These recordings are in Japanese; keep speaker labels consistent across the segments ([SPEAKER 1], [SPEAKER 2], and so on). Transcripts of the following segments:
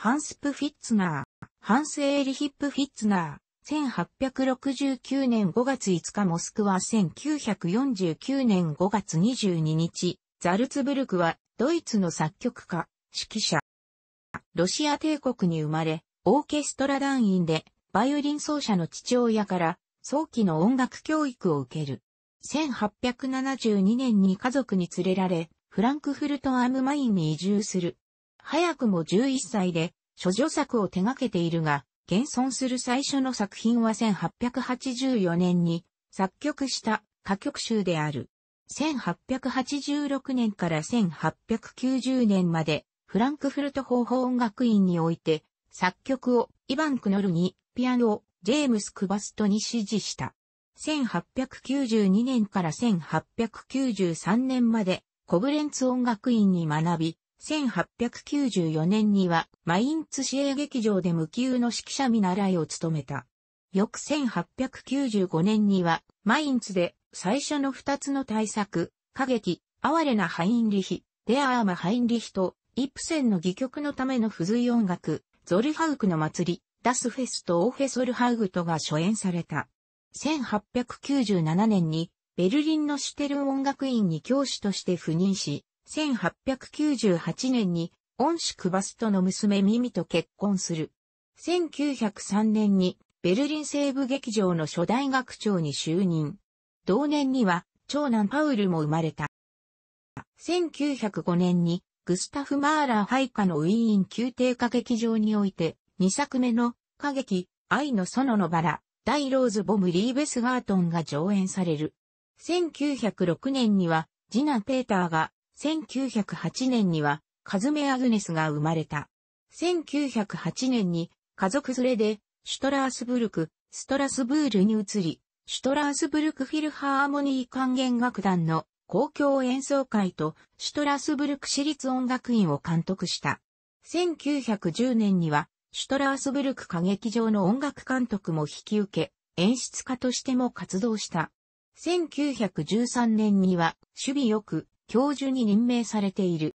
[SPEAKER 1] ハンスプ・フィッツナー、ハンス・エーリヒップ・フィッツナー、1869年5月5日モスクワ1949年5月22日、ザルツブルクはドイツの作曲家、指揮者。ロシア帝国に生まれ、オーケストラ団員で、バイオリン奏者の父親から早期の音楽教育を受ける。1872年に家族に連れられ、フランクフルト・アム・マインに移住する。早くも11歳で、諸女作を手掛けているが、現存する最初の作品は1884年に作曲した歌曲集である。1886年から1890年までフランクフルト方法音楽院において作曲をイヴァン・クノルに、ピアノをジェームス・クバストに指示した。1892年から1893年までコブレンツ音楽院に学び、1894年にはマインツ市営劇場で無給の指揮者見習いを務めた。翌1895年にはマインツで最初の二つの大作、歌劇、哀れなハインリヒ、デアーマ・ハインリヒと、イプセンの戯曲のための付随音楽、ゾルハウクの祭り、ダスフェスとオーフェソルハウグとが初演された。1897年にベルリンのシュテルン音楽院に教師として赴任し、1898年に恩師クバストの娘ミミと結婚する。1903年にベルリン西部劇場の初代学長に就任。同年には長男パウルも生まれた。1905年にグスタフ・マーラー配下のウィーン宮廷歌劇場において2作目の歌劇愛の園のバラ大ローズ・ボム・リーベスガートンが上演される。1906年には次男ペーターが1908年には、カズメ・アグネスが生まれた。1908年に、家族連れで、シュトラースブルク、ストラスブールに移り、シュトラースブルクフィルハーモニー管弦楽団の公共演奏会とシュトラースブルク私立音楽院を監督した。1910年にはシュトラースブルク歌劇場の音楽監督も引き受け、演出家としても活動した。1913年には守備よく教授に任命されている。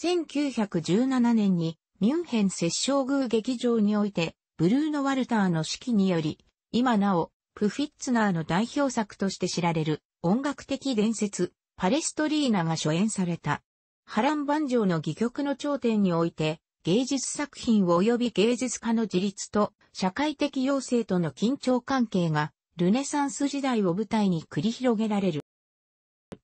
[SPEAKER 1] 1917年にミュンヘン摂政宮劇場において、ブルーノ・ワルターの指揮により、今なお、プフィッツナーの代表作として知られる音楽的伝説、パレストリーナが初演された。波乱万丈の戯曲の頂点において、芸術作品及び芸術家の自立と社会的要請との緊張関係が、ルネサンス時代を舞台に繰り広げられる。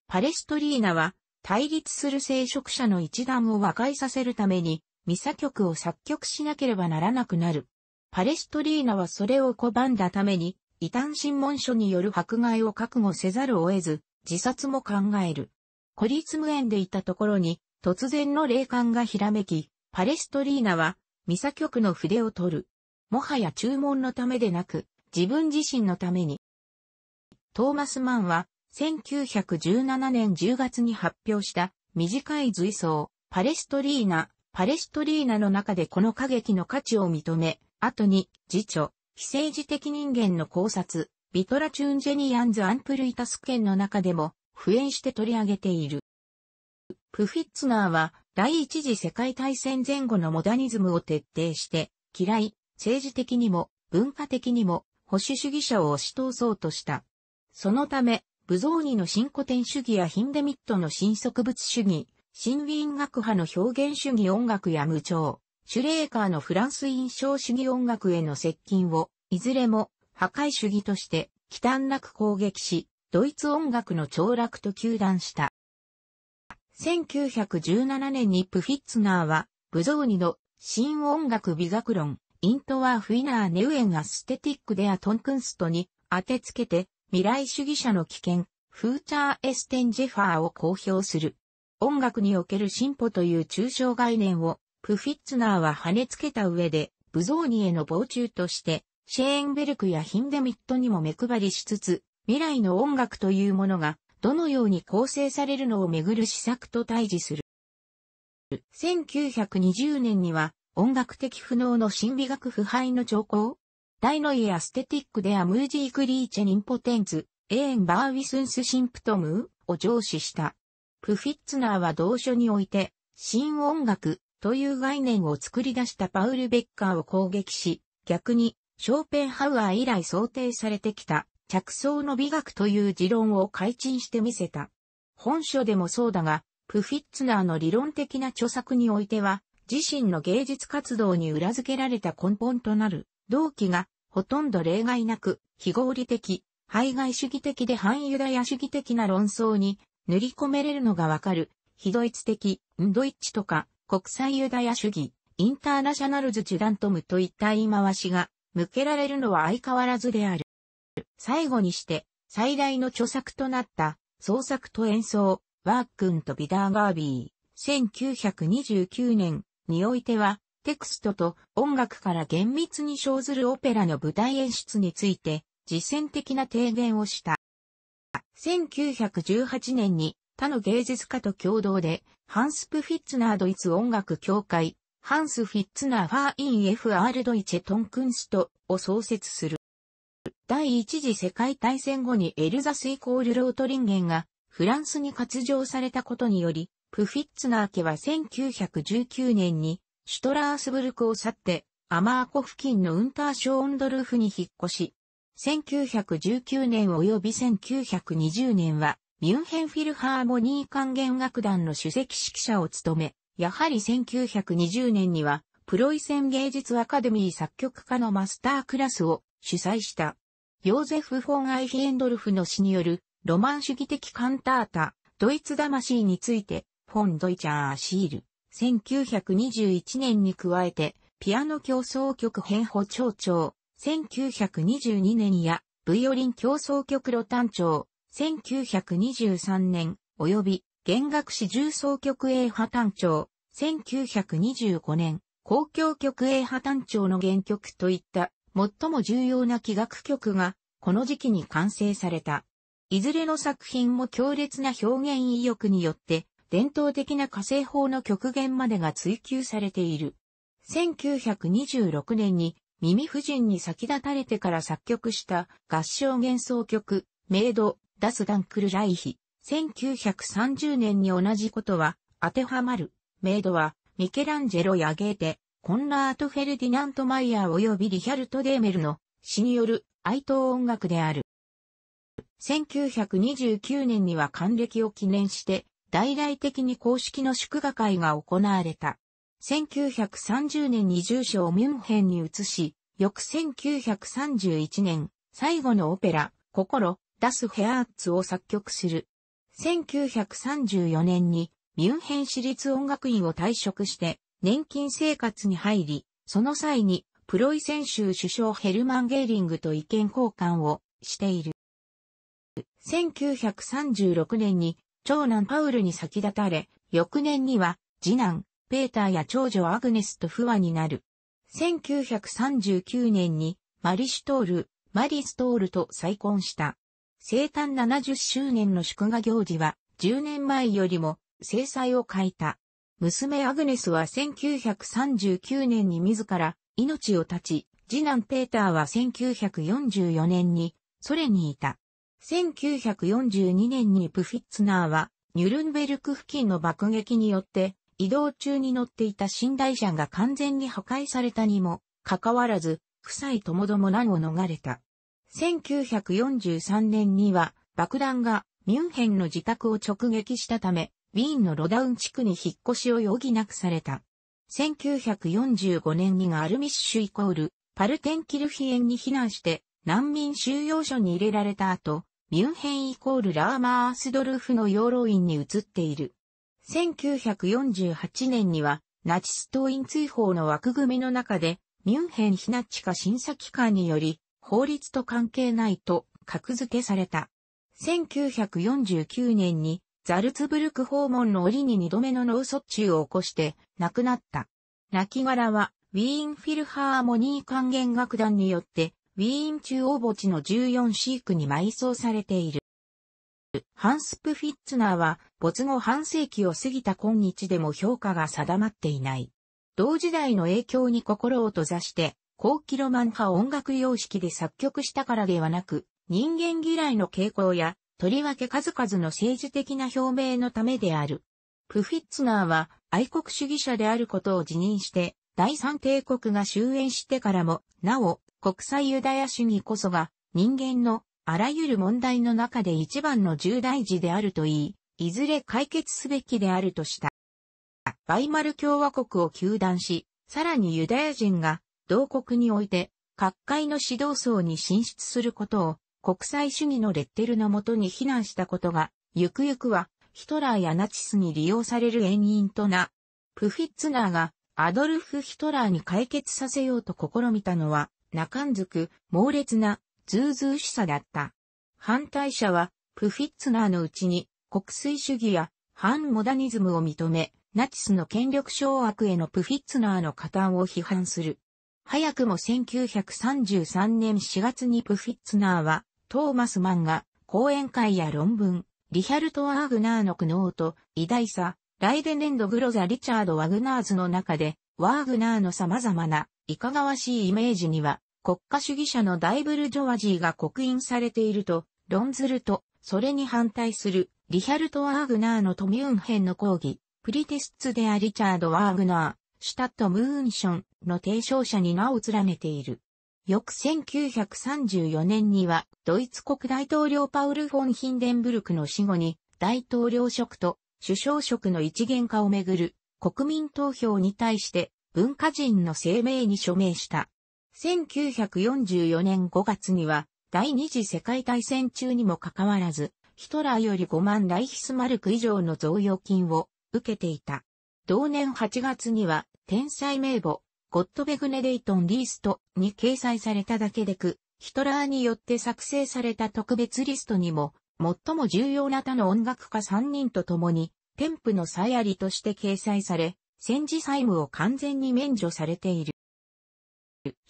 [SPEAKER 1] パレストリーナは対立する聖職者の一団を和解させるためにミサ曲を作曲しなければならなくなる。パレストリーナはそれを拒んだために、異端審問書による迫害を覚悟せざるを得ず、自殺も考える。孤立無縁でいたところに、突然の霊感がひらめき、パレストリーナは、ミサ曲の筆を取る。もはや注文のためでなく、自分自身のために。トーマス・マンは、1917年10月に発表した短い随想、パレストリーナ、パレストリーナの中でこの歌劇の価値を認め、後に、辞書、非政治的人間の考察、ビトラチュンジェニアンズ・アンプルイタスンの中でも、普遍して取り上げている。プフィッツナーは、第一次世界大戦前後のモダニズムを徹底して、嫌い、政治的にも、文化的にも、保守主義者を押し通そうとした。そのため、ブゾーニの新古典主義やヒンデミットの新植物主義、新ウィーン学派の表現主義音楽や無調、シュレーカーのフランス印象主義音楽への接近を、いずれも破壊主義として、忌憚なく攻撃し、ドイツ音楽の凋落と糾弾した。1917年にプフィッツナーは、ブゾーニの新音楽美学論、イントワーフィナーネウエンアステティックデアトンクンストに当てつけて、未来主義者の危険、フーチャーエステンジェファーを公表する。音楽における進歩という抽象概念を、プフィッツナーは跳ねつけた上で、ブゾーニへの傍中として、シェーンベルクやヒンデミットにも目配りしつつ、未来の音楽というものが、どのように構成されるのをめぐる施策と対峙する。1920年には、音楽的不能の心理学腐敗の兆候ダイノイアステティックデアムージークリーチェニンポテンツ、エーンバーウィスンスシンプトムを上司した。プフィッツナーは同書において、新音楽という概念を作り出したパウル・ベッカーを攻撃し、逆に、ショーペンハウアー以来想定されてきた着想の美学という持論を改陳してみせた。本書でもそうだが、プフィッツナーの理論的な著作においては、自身の芸術活動に裏付けられた根本となる同期が、ほとんど例外なく、非合理的、排外主義的で反ユダヤ主義的な論争に塗り込めれるのがわかる、非ドイツ的、ンドイッチとか、国際ユダヤ主義、インターナショナルズ・チュダントムといった言い回しが、向けられるのは相変わらずである。最後にして、最大の著作となった、創作と演奏、ワークンとビダーガービー、1929年においては、テクストと音楽から厳密に生ずるオペラの舞台演出について、実践的な提言をした。1918年に他の芸術家と共同で、ハンス・プフィッツナードイツ音楽協会、ハンス・フィッツナー・ファー・イン・エフアールドイチェ・トン・クンストを創設する。第一次世界大戦後にエルザスイコールロートリンゲンがフランスに割譲されたことにより、プフィッツナー家は1919年にシュトラースブルクを去って、アマーコ付近のウンターショーンドルフに引っ越し、1919年及び1920年は、ミュンヘンフィルハーモニー管弦楽団の主席指揮者を務め、やはり1920年には、プロイセン芸術アカデミー作曲家のマスタークラスを主催した。ヨーゼフ・フォン・アイヒエンドルフの詩によるロマン主義的カンタータ、ドイツ魂について、フォン・ドイチャー・シール、1921年に加えて、ピアノ競争曲編補聴長、1922年や、ヴイオリン競争曲露単調、1923年、及び、弦楽史重奏曲 A 派単調、1925年、公共曲 A 派単調の原曲といった、最も重要な器楽曲が、この時期に完成された。いずれの作品も強烈な表現意欲によって、伝統的な火星法の極限までが追求されている。1926年に耳夫人に先立たれてから作曲した合唱幻想曲、メイド、ダスダンクルライヒ。1930年に同じことは当てはまる。メイドはミケランジェロやゲーテ、コンラート・フェルディナント・マイヤー及びリヒャルト・デーメルの詩による哀悼音楽である。1929年には還暦を記念して大々的に公式の祝賀会が行われた。1930年に住所をミュンヘンに移し、翌1931年、最後のオペラ、心、ダス・ヘアーツを作曲する。1934年にミュンヘン市立音楽院を退職して年金生活に入り、その際にプロイセン州首相ヘルマン・ゲーリングと意見交換をしている。1936年に長男パウルに先立たれ、翌年には、次男、ペーターや長女アグネスと不和になる。1939年に、マリシュトール、マリストールと再婚した。生誕70周年の祝賀行事は、10年前よりも、制裁を欠いた。娘アグネスは1939年に自ら、命を絶ち、次男ペーターは1944年に、ソ連にいた。1942年にプフィッツナーは、ニュルンベルク付近の爆撃によって、移動中に乗っていた寝台車が完全に破壊されたにも、かかわらず、夫妻ともども難を逃れた。1943年には、爆弾がミュンヘンの自宅を直撃したため、ウィーンのロダウン地区に引っ越しを余儀なくされた。1945年にガルミッシュイコール、パルテンキルヒエンに避難して、難民収容所に入れられた後、ミュンヘンイコールラーマースドルフの養老院に移っている。1948年には、ナチス党員追放の枠組みの中で、ミュンヘン避ナチ下審査機関により、法律と関係ないと格付けされた。1949年にザルツブルク訪問の折に二度目の脳卒中を起こして亡くなった。亡骸はウィーンフィルハーモニー管弦楽団によってウィーン中央墓地の14シークに埋葬されている。ハンスプ・フィッツナーは、没後半世紀を過ぎた今日でも評価が定まっていない。同時代の影響に心を閉ざして、後期ロマン派音楽様式で作曲したからではなく、人間嫌いの傾向や、とりわけ数々の政治的な表明のためである。プフィッツナーは愛国主義者であることを辞任して、第三帝国が終焉してからも、なお、国際ユダヤ主義こそが人間のあらゆる問題の中で一番の重大事であると言い、いずれ解決すべきであるとした。バイマル共和国を求断し、さらにユダヤ人が同国において各界の指導層に進出することを国際主義のレッテルのもとに非難したことが、ゆくゆくはヒトラーやナチスに利用される原因とな、プフィッツナーがアドルフ・ヒトラーに解決させようと試みたのはなかんずく、猛烈な、ズーズーしさだった。反対者は、プフィッツナーのうちに、国粋主義や、反モダニズムを認め、ナチスの権力掌握へのプフィッツナーの加担を批判する。早くも1933年4月にプフィッツナーは、トーマスマンが、講演会や論文、リヒャルト・ワーグナーの苦悩と偉大さ、ライデネンド・グロザ・リチャード・ワグナーズの中で、ワーグナーの様々ないかがわしいイメージには、国家主義者のダイブルジョワジーが刻印されていると論ずると、それに反対するリヒャルト・ワーグナーのトミューン編の講義、プリテスツ・デア・リチャード・ワーグナー、シュタット・ムーンションの提唱者に名を連ねている。翌1934年には、ドイツ国大統領パウル・フォン・ヒンデンブルクの死後に、大統領職と首相職の一元化をめぐる国民投票に対して文化人の声明に署名した。1944年5月には、第二次世界大戦中にもかかわらず、ヒトラーより5万ライヒスマルク以上の贈与金を受けていた。同年8月には、天才名簿、ゴットベグネデイトンリーストに掲載されただけでく、ヒトラーによって作成された特別リストにも、最も重要な他の音楽家3人と共に、添付のさやりとして掲載され、戦時債務を完全に免除されている。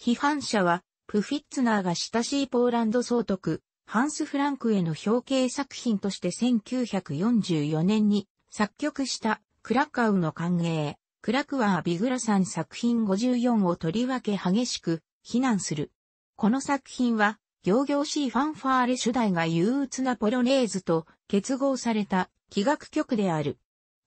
[SPEAKER 1] 批判者は、プフィッツナーが親しいポーランド総督、ハンス・フランクへの表敬作品として1944年に作曲したクラカウの歓迎、クラクワー・ビグラさん作品54をとりわけ激しく非難する。この作品は、行々しいファンファーレ主題が憂鬱なポロネーズと結合された気楽曲である。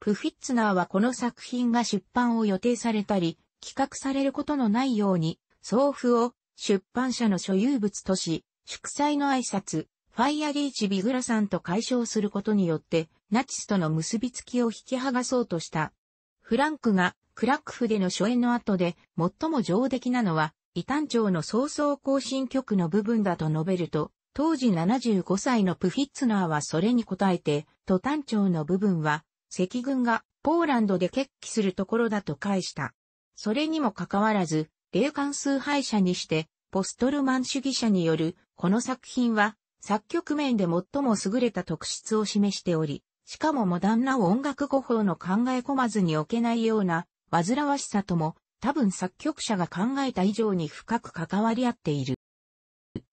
[SPEAKER 1] プフィッツナーはこの作品が出版を予定されたり、企画されることのないように、送付を出版社の所有物とし、祝祭の挨拶、ファイアリーチ・ビグラさんと解消することによって、ナチスとの結びつきを引き剥がそうとした。フランクがクラックフでの初演の後で最も上出来なのは、異端調の早々行進曲の部分だと述べると、当時75歳のプフィッツナーはそれに応えて、途端調の部分は赤軍がポーランドで決起するところだと返した。それにもかかわらず、霊感崇拝者にして、ポストルマン主義者による、この作品は、作曲面で最も優れた特質を示しており、しかもモダンな音楽語法の考え込まずに置けないような、煩わしさとも、多分作曲者が考えた以上に深く関わり合っている。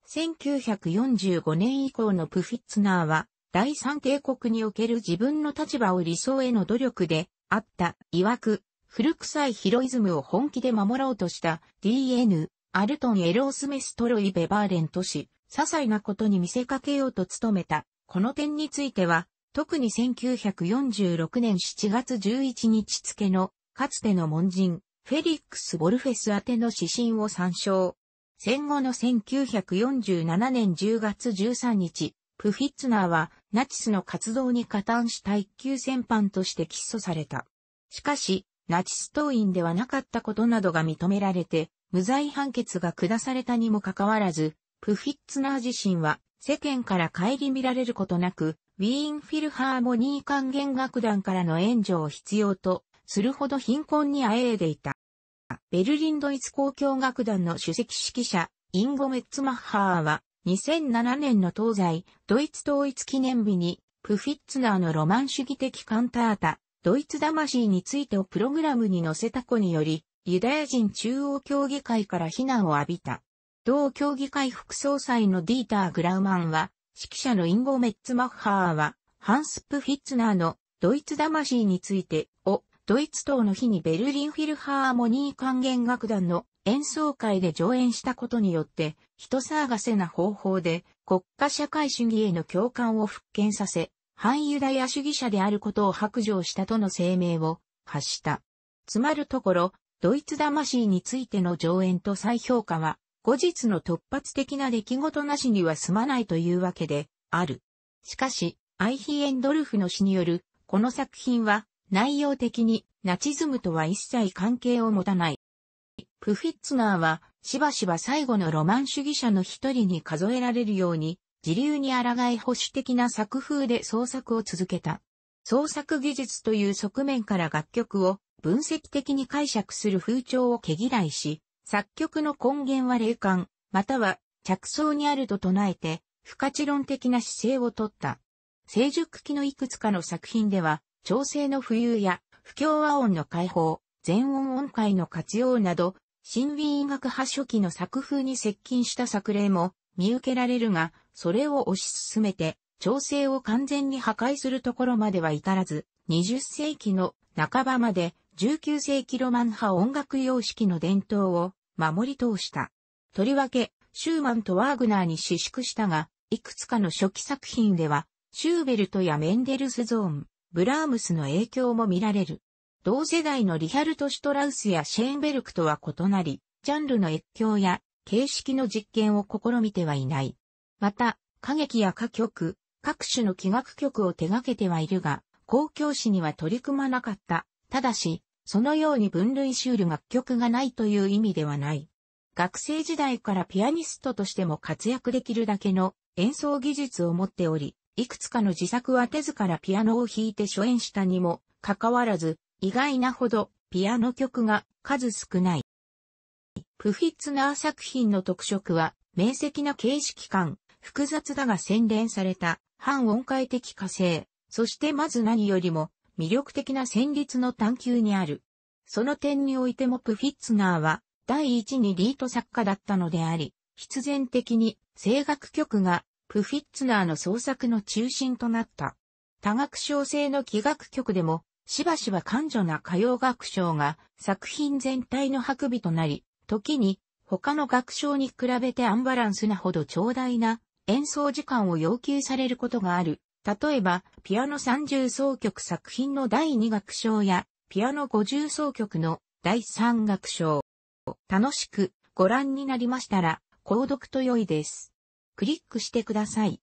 [SPEAKER 1] 1945年以降のプフィッツナーは、第三帝国における自分の立場を理想への努力であった、曰く、古臭いヒロイズムを本気で守ろうとした DN、アルトン・エロースメストロイ・ベバーレンとし、些細なことに見せかけようと努めた。この点については、特に1946年7月11日付の、かつての門人、フェリックス・ボルフェス宛ての指針を参照。戦後の1947年10月13日、プフィッツナーはナチスの活動に加担した一級戦犯として起訴された。しかし、ナチス党員ではなかったことなどが認められて、無罪判決が下されたにもかかわらず、プフィッツナー自身は世間からり見られることなく、ウィーンフィルハーモニー管弦楽団からの援助を必要とするほど貧困にあえいでいた。ベルリンドイツ公共楽団の首席指揮者、インゴ・メッツマッハーは、2007年の東西、ドイツ統一記念日に、プフィッツナーのロマン主義的カンタータ、ドイツ魂についてをプログラムに載せた子により、ユダヤ人中央協議会から非難を浴びた。同協議会副総裁のディーター・グラウマンは、指揮者のインゴ・メッツマッハーは、ハンス・プフィッツナーのドイツ魂についてをドイツ党の日にベルリンフィルハーモニー管弦楽団の演奏会で上演したことによって、人騒がせな方法で国家社会主義への共感を復権させ、反ユダヤ主義者であることを白状したとの声明を発した。つまるところ、ドイツ魂についての上演と再評価は、後日の突発的な出来事なしには済まないというわけで、ある。しかし、アイヒエンドルフの詩による、この作品は、内容的にナチズムとは一切関係を持たない。プフィッツナーはしばしば最後のロマン主義者の一人に数えられるように自流に抗い保守的な作風で創作を続けた。創作技術という側面から楽曲を分析的に解釈する風潮を毛嫌いし、作曲の根源は霊感、または着想にあると唱えて、不可知論的な姿勢をとった。成熟期のいくつかの作品では、調整の浮遊や不協和音の解放、全音音階の活用など、新ウ医学派初期の作風に接近した作例も見受けられるが、それを推し進めて、調整を完全に破壊するところまでは至らず、20世紀の半ばまで19世紀ロマン派音楽様式の伝統を守り通した。とりわけ、シューマンとワーグナーに私縮したが、いくつかの初期作品では、シューベルトやメンデルスゾーン、ブラームスの影響も見られる。同世代のリヒャルト・シュトラウスやシェーンベルクとは異なり、ジャンルの越境や形式の実験を試みてはいない。また、歌劇や歌曲、各種の器楽曲を手掛けてはいるが、公共誌には取り組まなかった。ただし、そのように分類しうる楽曲がないという意味ではない。学生時代からピアニストとしても活躍できるだけの演奏技術を持っており、いくつかの自作は手ずからピアノを弾いて初演したにも、かかわらず、意外なほど、ピアノ曲が数少ない。プフィッツナー作品の特色は、明晰な形式感、複雑だが洗練された、半音階的化成、そしてまず何よりも、魅力的な旋律の探求にある。その点においてもプフィッツナーは、第一にリート作家だったのであり、必然的に、声楽曲がプフィッツナーの創作の中心となった。多楽章制の器楽曲でも、しばしば感女な歌謡楽章が作品全体の白尾となり、時に他の楽章に比べてアンバランスなほど長大な演奏時間を要求されることがある。例えば、ピアノ30奏曲作品の第2楽章や、ピアノ50奏曲の第3楽章。楽しくご覧になりましたら、購読と良いです。クリックしてください。